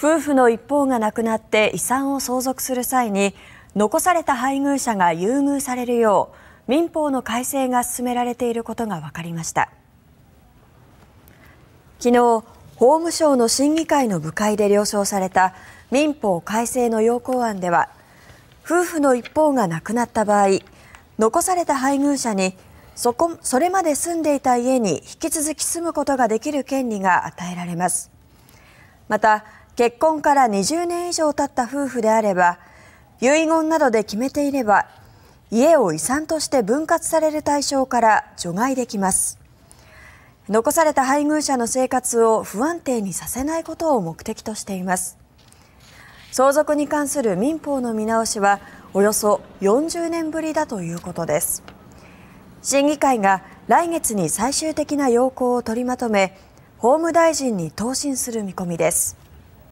夫婦の一方が亡くなって遺産を相続する際に残された配偶者が優遇されるよう民法の改正が進められていることが分かりました昨日、法務省の審議会の部会で了承された民法改正の要項案では夫婦の一方が亡くなった場合残された配偶者にそこそれまで住んでいた家に引き続き住むことができる権利が与えられますまた結婚から20年以上経った夫婦であれば遺言などで決めていれば家を遺産として分割される対象から除外できます残された配偶者の生活を不安定にさせないことを目的としています相続に関する民法の見直しはおよそ40年ぶりだということです審議会が来月に最終的な要項を取りまとめ法務大臣に答申する見込みです